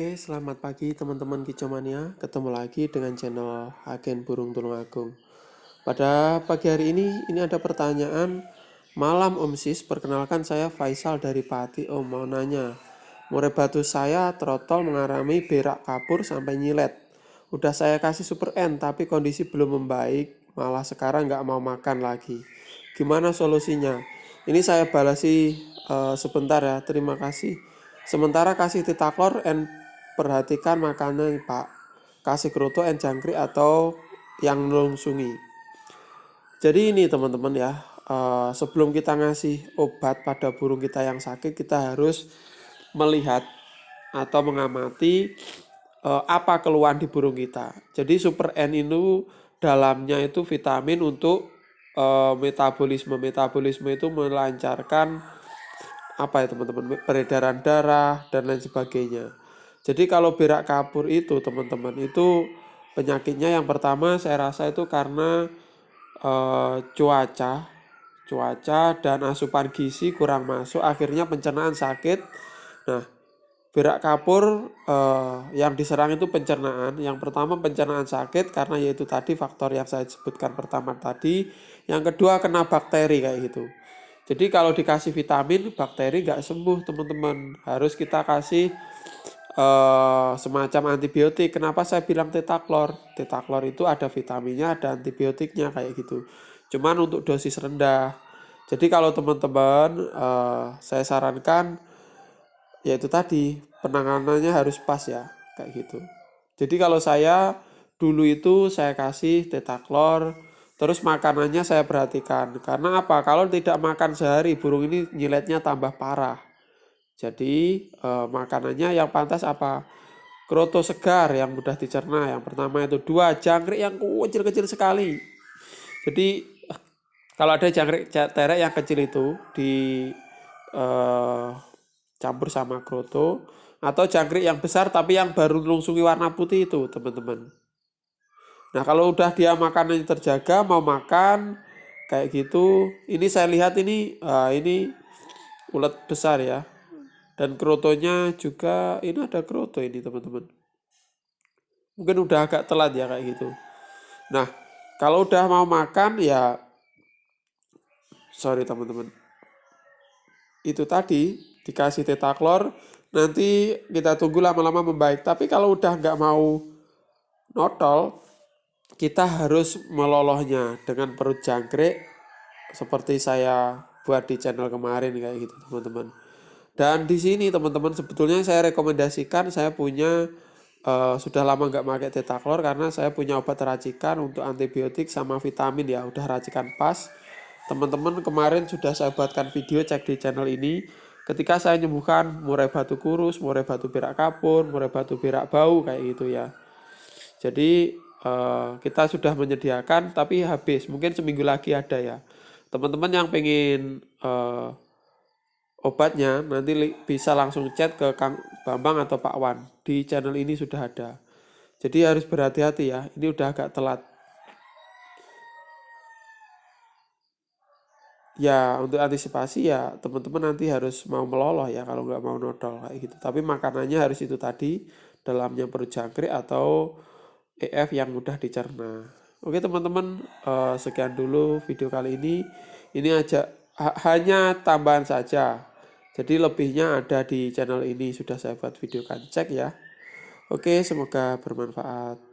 Oke, selamat pagi teman-teman Kicomania. Ketemu lagi dengan channel Agen Burung Tulungagung. Pada pagi hari ini, ini ada pertanyaan. Malam Om Sis, perkenalkan saya Faisal dari Pati Om mau nanya. Murai batu saya trotol mengalami berak kapur sampai nyilet. Udah saya kasih super N tapi kondisi belum membaik, malah sekarang nggak mau makan lagi. Gimana solusinya? Ini saya balasi uh, sebentar ya. Terima kasih. Sementara kasih titaklor and perhatikan makanan pak kasih kerutu dan jangkrik atau yang nungsungi. jadi ini teman-teman ya eh, sebelum kita ngasih obat pada burung kita yang sakit kita harus melihat atau mengamati eh, apa keluhan di burung kita jadi super N itu dalamnya itu vitamin untuk eh, metabolisme metabolisme itu melancarkan apa ya teman-teman peredaran darah dan lain sebagainya jadi kalau berak kapur itu teman-teman itu penyakitnya yang pertama saya rasa itu karena e, cuaca, cuaca dan asupan gizi kurang masuk akhirnya pencernaan sakit. Nah, berak kapur e, yang diserang itu pencernaan. Yang pertama pencernaan sakit karena yaitu tadi faktor yang saya sebutkan pertama tadi. Yang kedua kena bakteri kayak gitu. Jadi kalau dikasih vitamin bakteri nggak sembuh teman-teman harus kita kasih Eh, semacam antibiotik. Kenapa saya bilang tetaklor? Tetaklor itu ada vitaminnya, ada antibiotiknya kayak gitu. Cuman untuk dosis rendah. Jadi kalau teman-teman e, saya sarankan yaitu tadi penanganannya harus pas ya kayak gitu. Jadi kalau saya dulu itu saya kasih tetaklor terus makanannya saya perhatikan karena apa kalau tidak makan sehari burung ini nyiletnya tambah parah jadi eh, makanannya yang pantas apa? Kroto segar yang mudah dicerna. Yang pertama itu dua jangkrik yang kecil-kecil sekali. Jadi eh, kalau ada jangkrik terek yang kecil itu dicampur eh, sama kroto atau jangkrik yang besar tapi yang baru lungsungi warna putih itu, teman-teman. Nah, kalau udah dia makanannya terjaga, mau makan kayak gitu, ini saya lihat ini uh, ini ulat besar ya. Dan krotonya juga ini ada kroto ini teman-teman. Mungkin udah agak telat ya kayak gitu. Nah, kalau udah mau makan ya sorry teman-teman. Itu tadi dikasih tetaklor nanti kita tunggu lama-lama membaik tapi kalau udah nggak mau notol kita harus melolohnya dengan perut jangkrik seperti saya buat di channel kemarin kayak gitu teman-teman dan di sini teman-teman sebetulnya saya rekomendasikan saya punya uh, sudah lama nggak pakai tetaklor karena saya punya obat racikan untuk antibiotik sama vitamin ya udah racikan pas. Teman-teman kemarin sudah saya buatkan video cek di channel ini ketika saya nyembuhkan murai batu kurus, murai batu birak kapur, murai batu birak bau kayak gitu ya. Jadi uh, kita sudah menyediakan tapi habis mungkin seminggu lagi ada ya. Teman-teman yang pengen uh, obatnya nanti bisa langsung chat ke Kang Bambang atau Pak Wan di channel ini sudah ada jadi harus berhati-hati ya ini udah agak telat ya untuk antisipasi ya teman-teman nanti harus mau meloloh ya kalau nggak mau nodol kayak gitu tapi makanannya harus itu tadi dalamnya perut jangkrik atau EF yang mudah dicerna oke teman-teman eh, sekian dulu video kali ini ini aja hanya tambahan saja jadi lebihnya ada di channel ini sudah saya buat video kan cek ya. Oke, semoga bermanfaat.